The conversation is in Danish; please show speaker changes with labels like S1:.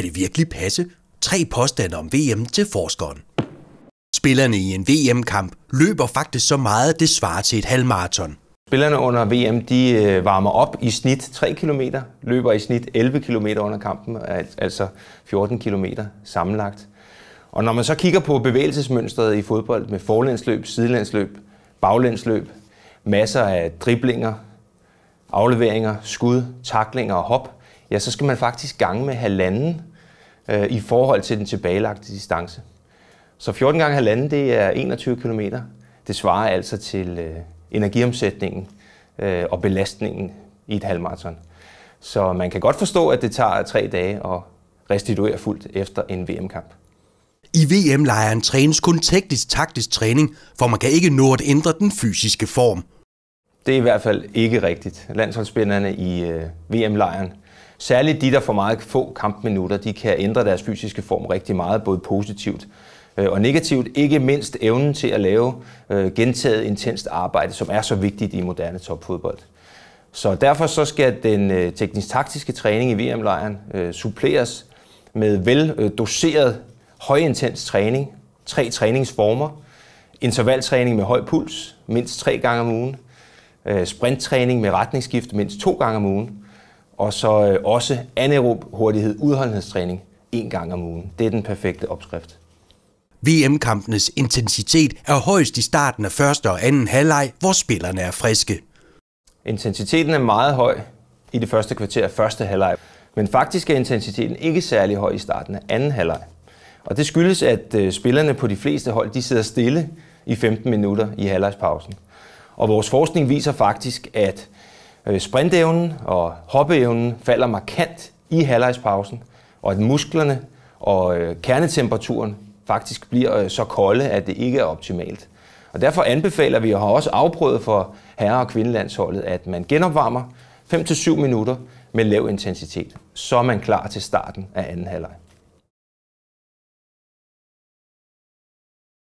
S1: Kan det virkelig passe? Tre påstande om VM til forskeren. Spillerne i en VM-kamp løber faktisk så meget, det svarer til et halvmarathon. Spillerne under VM
S2: de øh, varmer op i snit 3 km, løber i snit 11 km under kampen, altså 14 km sammenlagt. Og når man så kigger på bevægelsesmønstret i fodbold med forlandsløb, sidelandsløb, baglandsløb, masser af driblinger, afleveringer, skud, taklinger og hop, ja, så skal man faktisk gange med halvanden øh, i forhold til den tilbagelagte distance. Så 14 gange halvanden, det er 21 km. Det svarer altså til øh, energiomsætningen øh, og belastningen i et halvmarathon. Så man kan godt forstå, at det tager tre dage at restituere fuldt efter en VM-kamp.
S1: I VM-lejren trænes kun teknisk-taktisk træning, for man kan ikke nå at ændre den fysiske form. Det er i hvert fald ikke
S2: rigtigt. Landsholdsspillerne i øh, VM-lejren Særligt de, der får meget få kampminutter, de kan ændre deres fysiske form rigtig meget, både positivt øh, og negativt. Ikke mindst evnen til at lave øh, gentaget intenst arbejde, som er så vigtigt i moderne topfodbold. Så derfor så skal den øh, teknisk-taktiske træning i VM-lejren suppleres med veldoseret højintens træning, tre træningsformer, intervaltræning med høj puls mindst tre gange om ugen, sprinttræning med retningsskift mindst to gange om ugen, og så øh, også anaerob hurtighed, udholdenhedstræning
S1: en gang om ugen. Det er den perfekte opskrift. VM-kampenes intensitet er højst i starten af første og anden halvleg, hvor spillerne er friske.
S2: Intensiteten er meget høj i det første kvarter af første halvleg, men faktisk er intensiteten ikke særlig høj i starten af anden halvleg. Og det skyldes, at øh, spillerne på de fleste hold de sidder stille i 15 minutter i halvlegspausen. Og vores forskning viser faktisk, at Øh, sprintevnen og hoppeevnen falder markant i halvlejspausen, og at musklerne og øh, kernetemperaturen faktisk bliver øh, så kolde, at det ikke er optimalt. Og derfor anbefaler vi, og har også afprøvet for herre- og kvindelandsholdet, at man genopvarmer 5-7 minutter med lav intensitet. Så er man klar til starten af anden halvleg.